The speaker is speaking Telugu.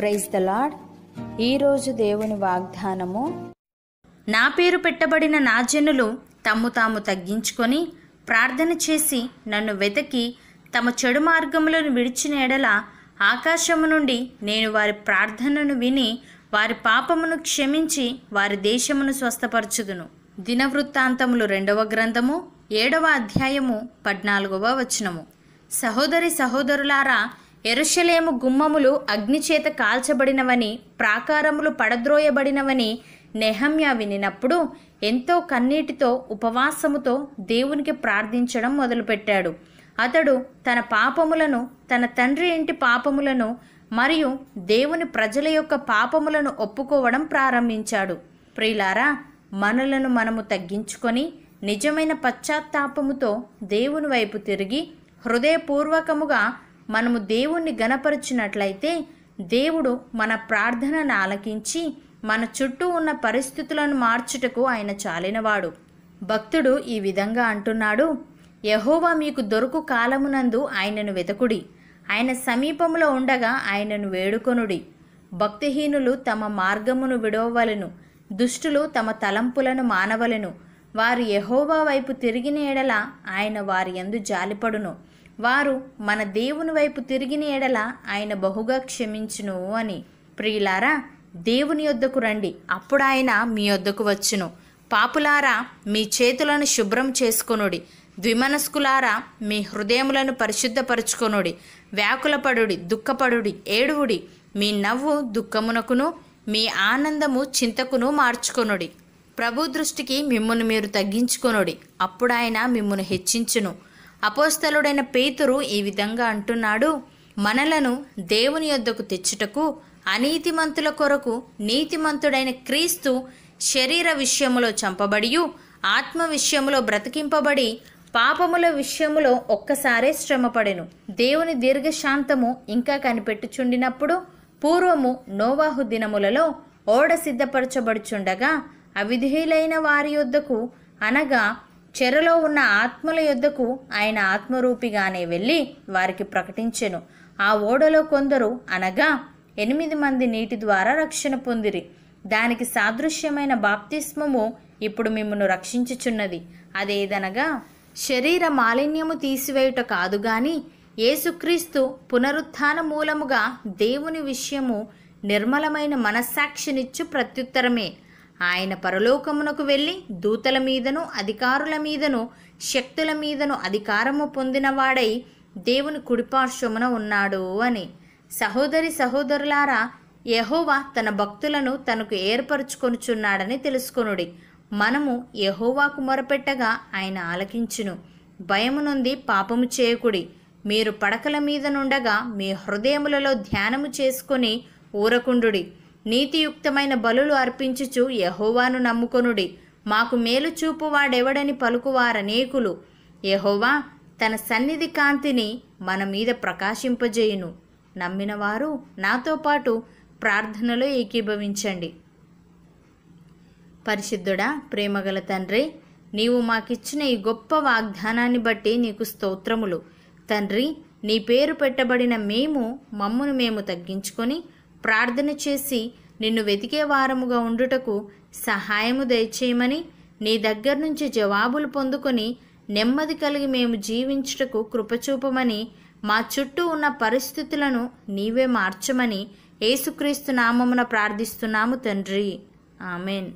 ప్రైజ్ ద లాడ్ ఈరోజు దేవుని వాగ్దానము నా పేరు పెట్టబడిన నా జనులు తమ్ము తాము తగ్గించుకొని ప్రార్థన చేసి నన్ను వెతకి తమ చెడు మార్గములను విడిచిన ఎడల ఆకాశము నుండి నేను వారి ప్రార్థనను విని వారి పాపమును క్షమించి వారి దేశమును స్వస్థపరచుదును దినవృత్తాంతములు రెండవ గ్రంథము ఏడవ అధ్యాయము పద్నాలుగవ వచనము సహోదరి సహోదరులారా ఎరుషలేము గుమ్మములు అగ్నిచేత కాల్చబడినవని ప్రాకారములు పడద్రోయబడినవని నెహమ్యా వినినప్పుడు ఎంతో కన్నీటితో ఉపవాసముతో దేవునికి ప్రార్థించడం మొదలుపెట్టాడు అతడు తన పాపములను తన తండ్రి ఇంటి పాపములను మరియు దేవుని ప్రజల యొక్క పాపములను ఒప్పుకోవడం ప్రారంభించాడు ప్రియులారా మనలను మనము తగ్గించుకొని నిజమైన పశ్చాత్తాపముతో దేవుని వైపు తిరిగి హృదయపూర్వకముగా మనము దేవుణ్ణి గనపరుచున్నట్లయితే దేవుడు మన ప్రార్థనను ఆలకించి మన చుట్టూ ఉన్న పరిస్థితులను మార్చుటకు ఆయన చాలినవాడు భక్తుడు ఈ విధంగా అంటున్నాడు యహోవా మీకు దొరుకు కాలమునందు ఆయనను వెతకుడి ఆయన సమీపంలో ఉండగా ఆయనను వేడుకొనుడి భక్తిహీనులు తమ మార్గమును విడవలను దుష్టులు తమ తలంపులను మానవలను వారు యహోవా వైపు తిరిగిన ఎడల ఆయన వారి ఎందు జాలిపడును వారు మన దేవుని వైపు తిరిగిన ఎడల ఆయన బహుగా క్షమించును అని ప్రియులారా దేవుని యొద్దకు రండి అప్పుడు ఆయన మీ యొద్దకు వచ్చును పాపులారా మీ చేతులను శుభ్రం చేసుకునుడి ద్విమనస్కులారా మీ హృదయములను పరిశుద్ధపరచుకొనుడి వ్యాకులపడుడి దుఃఖపడుడి ఏడువుడి మీ నవ్వు దుఃఖమునకును మీ ఆనందము చింతకును మార్చుకొనుడి ప్రభు దృష్టికి మిమ్మును మీరు తగ్గించుకొనుడి అప్పుడు ఆయన మిమ్మును హెచ్చించును అపోస్తలుడైన పేతురు ఈ విధంగా అంటున్నాడు మనలను దేవుని యొద్దకు తెచ్చుటకు అనీతిమంతుల కొరకు నీతిమంతుడైన క్రీస్తు శరీర విషయములో చంపబడియు ఆత్మ విషయములో బ్రతికింపబడి పాపముల విషయములో ఒక్కసారే శ్రమపడెను దేవుని దీర్ఘశాంతము ఇంకా కనిపెట్టుచుండినప్పుడు పూర్వము నోవాహు దినములలో ఓడ సిద్ధపరచబడుచుండగా అవిధేయులైన వారి యొద్దకు అనగా చెరలో ఉన్న ఆత్మల యొద్దకు ఆయన ఆత్మరూపిగానే వెళ్ళి వారికి ప్రకటించెను ఆ ఓడలో కొందరు అనగా ఎనిమిది మంది నీటి ద్వారా రక్షణ పొందిరి దానికి సాదృశ్యమైన బాప్తిస్మము ఇప్పుడు మిమ్మను రక్షించుచున్నది అదేదనగా శరీర మాలిన్యము తీసివేయుట కాదు గాని యేసుక్రీస్తు పునరుత్థాన మూలముగా దేవుని విషయము నిర్మలమైన మనస్సాక్షినిచ్చు ప్రత్యుత్తరమే ఆయన పరలోకమునకు వెళ్ళి దూతల మీదను అధికారుల మీదను శక్తుల మీదను అధికారము పొందినవాడై దేవుని కుడిపార్శ్వమున ఉన్నాడు అని సహోదరి సహోదరులారా యహోవా తన భక్తులను తనకు ఏర్పరచుకొనుచున్నాడని తెలుసుకొనుడి మనము యహోవాకు మొరపెట్టగా ఆయన ఆలకించును భయము నుండి పాపము చేయకుడి మీరు పడకల మీద నుండగా మీ హృదయములలో ధ్యానము చేసుకొని ఊరకుండుడి నీతియుక్తమైన బలులు అర్పించుచు యహోవాను నమ్ముకొనుడి మాకు మేలు చూపు వాడెవడని పలుకువారనేకులు యహోవా తన సన్నిధి కాంతిని మన మీద ప్రకాశింపజేయును నమ్మినవారు నాతో పాటు ప్రార్థనలో ఏకీభవించండి పరిశుద్ధుడా ప్రేమగల తండ్రి నీవు మాకిచ్చిన ఈ గొప్ప వాగ్దానాన్ని బట్టి నీకు స్తోత్రములు తండ్రి నీ పేరు పెట్టబడిన మేము మమ్మును మేము తగ్గించుకొని ప్రార్థన చేసి నిన్ను వెతికే వారముగా ఉండుటకు సహాయము దయచేయమని నీ దగ్గర నుంచి జవాబులు పొందుకొని నెమ్మది కలిగి మేము జీవించుటకు కృపచూపమని మా చుట్టూ ఉన్న పరిస్థితులను నీవే మార్చమని ఏసుక్రీస్తు నామమున ప్రార్థిస్తున్నాము తండ్రి ఆమెన్